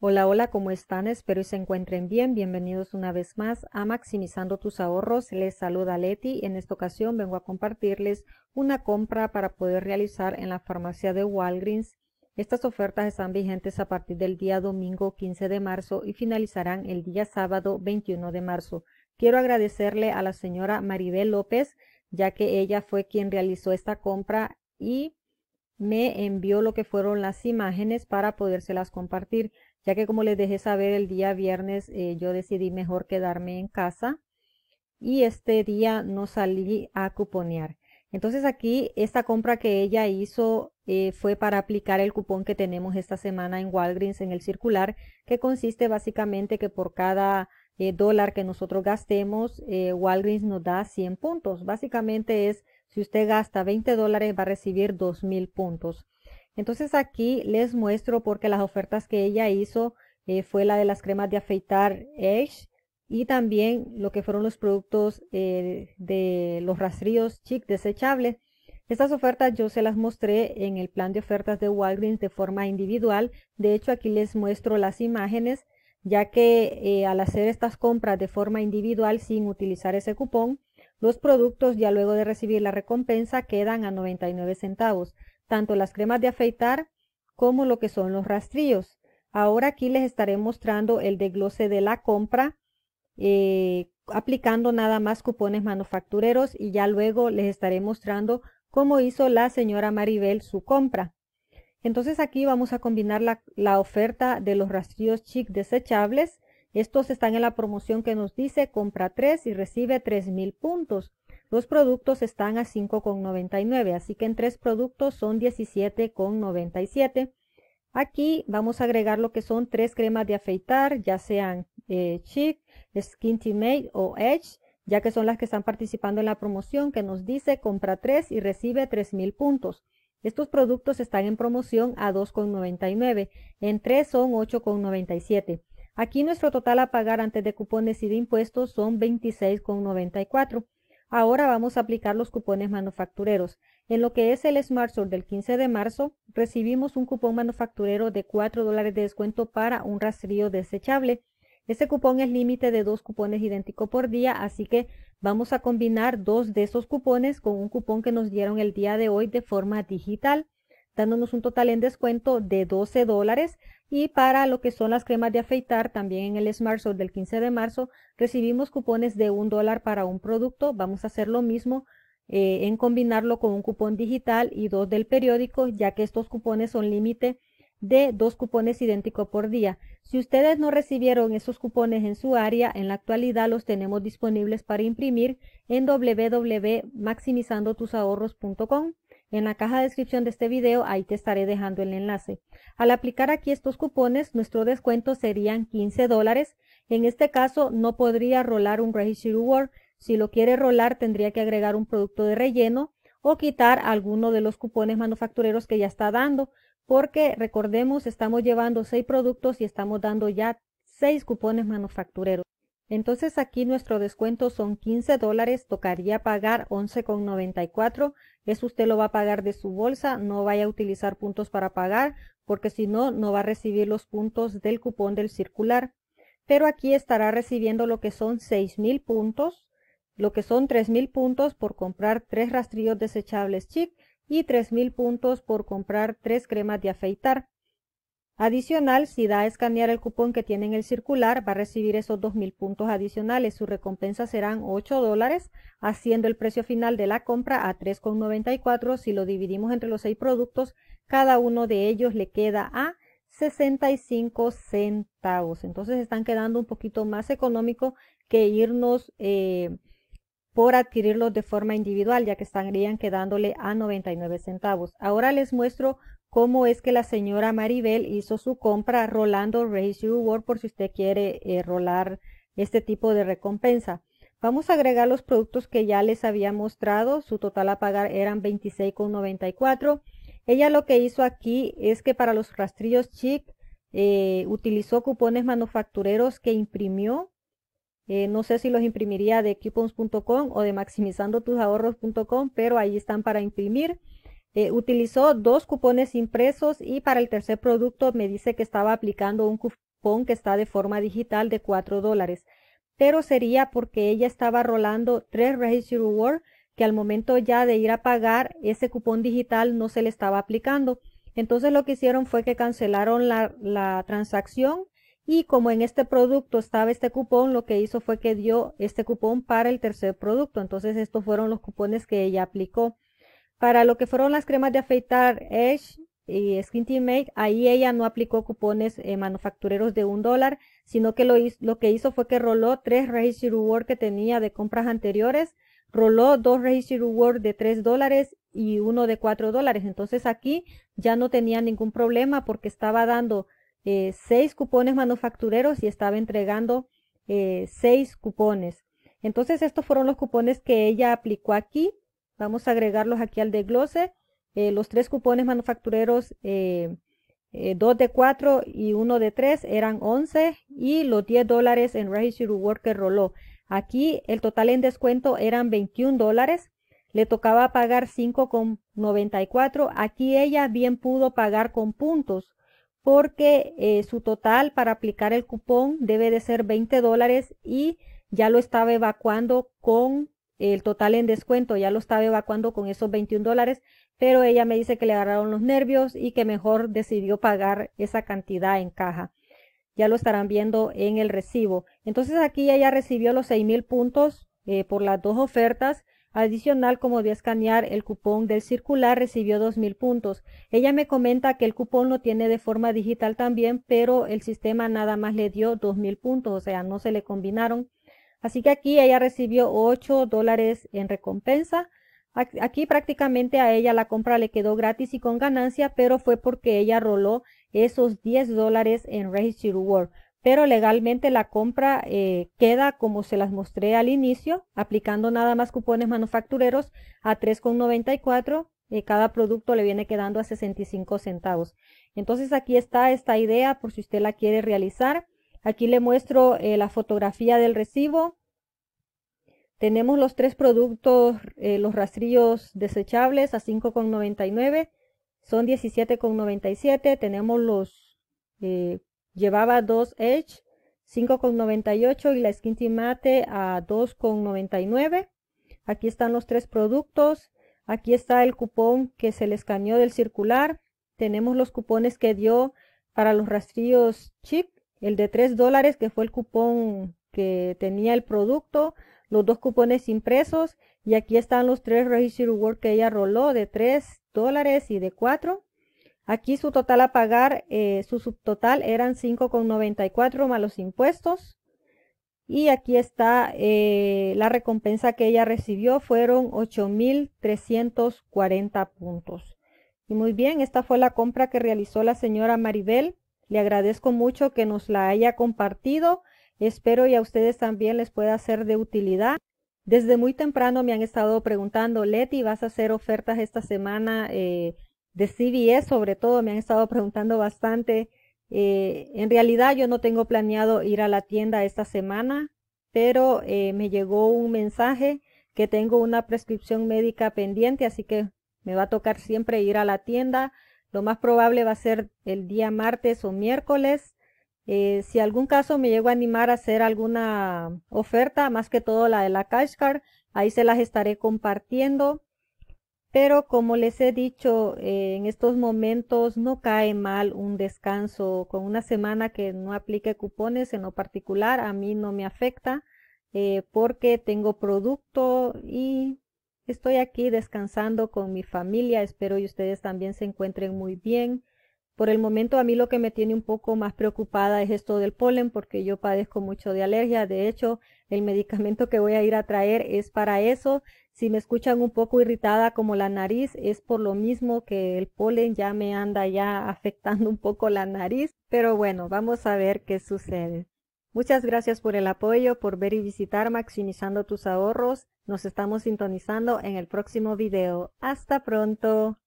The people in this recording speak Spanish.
Hola, hola, ¿cómo están? Espero y se encuentren bien. Bienvenidos una vez más a Maximizando tus ahorros. Les saluda Leti. En esta ocasión vengo a compartirles una compra para poder realizar en la farmacia de Walgreens. Estas ofertas están vigentes a partir del día domingo 15 de marzo y finalizarán el día sábado 21 de marzo. Quiero agradecerle a la señora Maribel López, ya que ella fue quien realizó esta compra y me envió lo que fueron las imágenes para podérselas compartir ya que como les dejé saber el día viernes eh, yo decidí mejor quedarme en casa y este día no salí a cuponear. Entonces aquí esta compra que ella hizo eh, fue para aplicar el cupón que tenemos esta semana en Walgreens en el circular, que consiste básicamente que por cada eh, dólar que nosotros gastemos, Walgreens nos da 100 puntos. Básicamente es, si usted gasta 20 dólares va a recibir 2.000 puntos. Entonces aquí les muestro porque las ofertas que ella hizo eh, fue la de las cremas de afeitar Edge y también lo que fueron los productos eh, de los rastrillos chic desechables. Estas ofertas yo se las mostré en el plan de ofertas de Walgreens de forma individual. De hecho, aquí les muestro las imágenes, ya que eh, al hacer estas compras de forma individual sin utilizar ese cupón, los productos ya luego de recibir la recompensa quedan a 99 centavos tanto las cremas de afeitar como lo que son los rastrillos. Ahora aquí les estaré mostrando el desglose de la compra, eh, aplicando nada más cupones manufactureros y ya luego les estaré mostrando cómo hizo la señora Maribel su compra. Entonces aquí vamos a combinar la, la oferta de los rastrillos chic desechables. Estos están en la promoción que nos dice compra 3 y recibe 3,000 puntos. Los productos están a 5,99, así que en tres productos son 17,97. Aquí vamos a agregar lo que son tres cremas de afeitar, ya sean chick eh, Chic, Skin Teammate o Edge, ya que son las que están participando en la promoción que nos dice compra 3 y recibe 3000 puntos. Estos productos están en promoción a 2,99, en tres son 8,97. Aquí nuestro total a pagar antes de cupones y de impuestos son 26,94. Ahora vamos a aplicar los cupones manufactureros. En lo que es el Smart del 15 de marzo, recibimos un cupón manufacturero de 4 dólares de descuento para un rastrillo desechable. Ese cupón es límite de dos cupones idénticos por día, así que vamos a combinar dos de esos cupones con un cupón que nos dieron el día de hoy de forma digital dándonos un total en descuento de 12 dólares. Y para lo que son las cremas de afeitar, también en el Smart del 15 de marzo, recibimos cupones de un dólar para un producto. Vamos a hacer lo mismo eh, en combinarlo con un cupón digital y dos del periódico, ya que estos cupones son límite de dos cupones idénticos por día. Si ustedes no recibieron esos cupones en su área, en la actualidad los tenemos disponibles para imprimir en www.maximizandotusahorros.com. En la caja de descripción de este video, ahí te estaré dejando el enlace. Al aplicar aquí estos cupones, nuestro descuento serían 15 dólares. En este caso, no podría rolar un Registry word Si lo quiere rolar, tendría que agregar un producto de relleno o quitar alguno de los cupones manufactureros que ya está dando. Porque recordemos, estamos llevando 6 productos y estamos dando ya 6 cupones manufactureros. Entonces aquí nuestro descuento son 15 dólares, tocaría pagar 11,94. Eso usted lo va a pagar de su bolsa, no vaya a utilizar puntos para pagar, porque si no, no va a recibir los puntos del cupón del circular. Pero aquí estará recibiendo lo que son 6,000 puntos, lo que son 3,000 puntos por comprar tres rastrillos desechables chic y 3,000 puntos por comprar tres cremas de afeitar. Adicional, si da a escanear el cupón que tiene en el circular, va a recibir esos 2.000 puntos adicionales. Su recompensa serán 8 dólares, haciendo el precio final de la compra a 3,94. Si lo dividimos entre los 6 productos, cada uno de ellos le queda a 65 centavos. Entonces están quedando un poquito más económico que irnos eh, por adquirirlos de forma individual, ya que estarían quedándole a 99 centavos. Ahora les muestro cómo es que la señora Maribel hizo su compra rolando Raise Your por si usted quiere eh, rolar este tipo de recompensa. Vamos a agregar los productos que ya les había mostrado. Su total a pagar eran 26,94. Ella lo que hizo aquí es que para los rastrillos chic eh, utilizó cupones manufactureros que imprimió. Eh, no sé si los imprimiría de coupons.com o de Maximizando tus ahorros.com, pero ahí están para imprimir. Eh, utilizó dos cupones impresos y para el tercer producto me dice que estaba aplicando un cupón que está de forma digital de 4 dólares. Pero sería porque ella estaba rolando tres Register Reward que al momento ya de ir a pagar ese cupón digital no se le estaba aplicando. Entonces lo que hicieron fue que cancelaron la, la transacción y como en este producto estaba este cupón, lo que hizo fue que dio este cupón para el tercer producto. Entonces estos fueron los cupones que ella aplicó. Para lo que fueron las cremas de afeitar Edge y Skin Make, ahí ella no aplicó cupones eh, manufactureros de un dólar, sino que lo, lo, que hizo fue que roló tres Registry Reward que tenía de compras anteriores, roló dos Registry Reward de tres dólares y uno de cuatro dólares. Entonces aquí ya no tenía ningún problema porque estaba dando eh, seis cupones manufactureros y estaba entregando eh, seis cupones. Entonces estos fueron los cupones que ella aplicó aquí. Vamos a agregarlos aquí al desglose. Eh, los tres cupones manufactureros, eh, eh, dos de 4 y uno de 3 eran 11 y los 10 dólares en Register Worker roló. Aquí el total en descuento eran 21 dólares. Le tocaba pagar 5,94. Aquí ella bien pudo pagar con puntos porque eh, su total para aplicar el cupón debe de ser 20 dólares y ya lo estaba evacuando con el total en descuento ya lo estaba evacuando con esos 21 dólares, pero ella me dice que le agarraron los nervios y que mejor decidió pagar esa cantidad en caja. Ya lo estarán viendo en el recibo. Entonces aquí ella recibió los 6,000 puntos eh, por las dos ofertas. Adicional, como de escanear el cupón del circular, recibió 2.000 puntos. Ella me comenta que el cupón lo tiene de forma digital también, pero el sistema nada más le dio 2.000 puntos, o sea, no se le combinaron. Así que aquí ella recibió 8 dólares en recompensa. Aquí prácticamente a ella la compra le quedó gratis y con ganancia, pero fue porque ella roló esos 10 dólares en Registry word Pero legalmente la compra eh, queda como se las mostré al inicio, aplicando nada más cupones manufactureros a 3,94. Eh, cada producto le viene quedando a 65 centavos. Entonces aquí está esta idea por si usted la quiere realizar. Aquí le muestro eh, la fotografía del recibo. Tenemos los tres productos, eh, los rastrillos desechables a 5,99, son 17,97. Tenemos los, eh, llevaba dos Edge, 5,98 y la Skinty Mate a 2,99. Aquí están los tres productos. Aquí está el cupón que se le escaneó del circular. Tenemos los cupones que dio para los rastrillos chip el de 3 dólares que fue el cupón que tenía el producto, los dos cupones impresos y aquí están los tres Register work que ella roló de 3 dólares y de 4. Aquí su total a pagar, eh, su subtotal eran 5,94 más los impuestos. Y aquí está eh, la recompensa que ella recibió, fueron 8,340 puntos. Y muy bien, esta fue la compra que realizó la señora Maribel. Le agradezco mucho que nos la haya compartido. Espero y a ustedes también les pueda ser de utilidad. Desde muy temprano me han estado preguntando, Leti, ¿vas a hacer ofertas esta semana eh, de CBS? Sobre todo me han estado preguntando bastante. Eh, en realidad yo no tengo planeado ir a la tienda esta semana, pero eh, me llegó un mensaje que tengo una prescripción médica pendiente, así que me va a tocar siempre ir a la tienda lo más probable va a ser el día martes o miércoles. Eh, si algún caso me llego a animar a hacer alguna oferta, más que todo la de la Cash Card, ahí se las estaré compartiendo. Pero como les he dicho, eh, en estos momentos no cae mal un descanso con una semana que no aplique cupones en lo particular, a mí no me afecta eh, porque tengo producto y Estoy aquí descansando con mi familia, espero que ustedes también se encuentren muy bien. Por el momento a mí lo que me tiene un poco más preocupada es esto del polen porque yo padezco mucho de alergia. De hecho, el medicamento que voy a ir a traer es para eso. Si me escuchan un poco irritada como la nariz, es por lo mismo que el polen ya me anda ya afectando un poco la nariz. Pero bueno, vamos a ver qué sucede. Muchas gracias por el apoyo, por ver y visitar Maximizando tus ahorros. Nos estamos sintonizando en el próximo video. Hasta pronto.